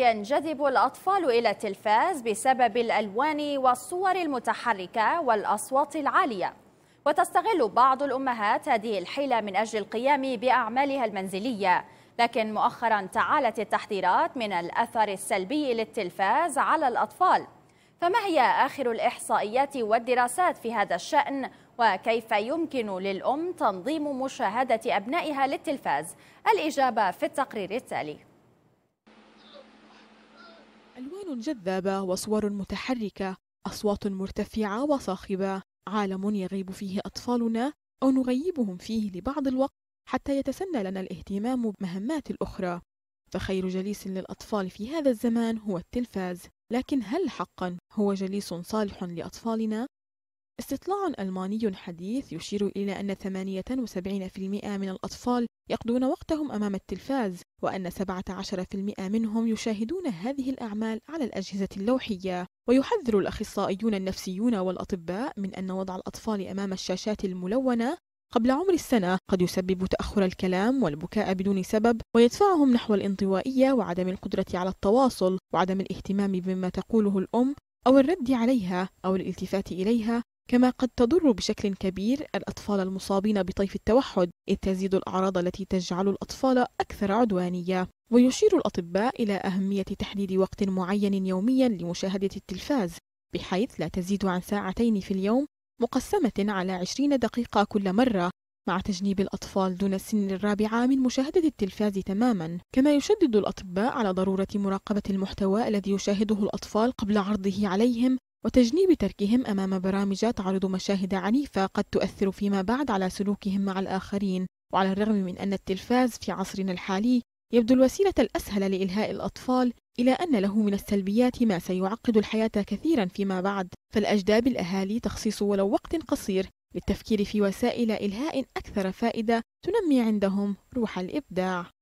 ينجذب الأطفال إلى التلفاز بسبب الألوان والصور المتحركة والأصوات العالية وتستغل بعض الأمهات هذه الحيلة من أجل القيام بأعمالها المنزلية لكن مؤخرا تعالت التحذيرات من الأثر السلبي للتلفاز على الأطفال فما هي آخر الإحصائيات والدراسات في هذا الشأن وكيف يمكن للأم تنظيم مشاهدة أبنائها للتلفاز؟ الإجابة في التقرير التالي ألوان جذابة وصور متحركة أصوات مرتفعة وصاخبة عالم يغيب فيه أطفالنا أو نغيبهم فيه لبعض الوقت حتى يتسنى لنا الاهتمام بمهمات الأخرى فخير جليس للأطفال في هذا الزمان هو التلفاز لكن هل حقا هو جليس صالح لأطفالنا؟ استطلاع ألماني حديث يشير إلى أن 78% من الأطفال يقضون وقتهم أمام التلفاز وأن 17% منهم يشاهدون هذه الأعمال على الأجهزة اللوحية ويحذر الأخصائيون النفسيون والأطباء من أن وضع الأطفال أمام الشاشات الملونة قبل عمر السنة قد يسبب تأخر الكلام والبكاء بدون سبب ويدفعهم نحو الانطوائية وعدم القدرة على التواصل وعدم الاهتمام بما تقوله الأم أو الرد عليها أو الالتفات إليها كما قد تضر بشكل كبير الأطفال المصابين بطيف التوحد إذ تزيد الأعراض التي تجعل الأطفال أكثر عدوانية ويشير الأطباء إلى أهمية تحديد وقت معين يوميا لمشاهدة التلفاز بحيث لا تزيد عن ساعتين في اليوم مقسمة على 20 دقيقة كل مرة مع تجنيب الأطفال دون السن الرابعة من مشاهدة التلفاز تماما كما يشدد الأطباء على ضرورة مراقبة المحتوى الذي يشاهده الأطفال قبل عرضه عليهم وتجنيب تركهم أمام برامج تعرض مشاهد عنيفة قد تؤثر فيما بعد على سلوكهم مع الآخرين وعلى الرغم من أن التلفاز في عصرنا الحالي يبدو الوسيلة الأسهل لإلهاء الأطفال إلا أن له من السلبيات ما سيعقد الحياة كثيرا فيما بعد فالاجداب الاهالي تخصيص ولو وقت قصير للتفكير في وسائل إلهاء أكثر فائدة تنمي عندهم روح الإبداع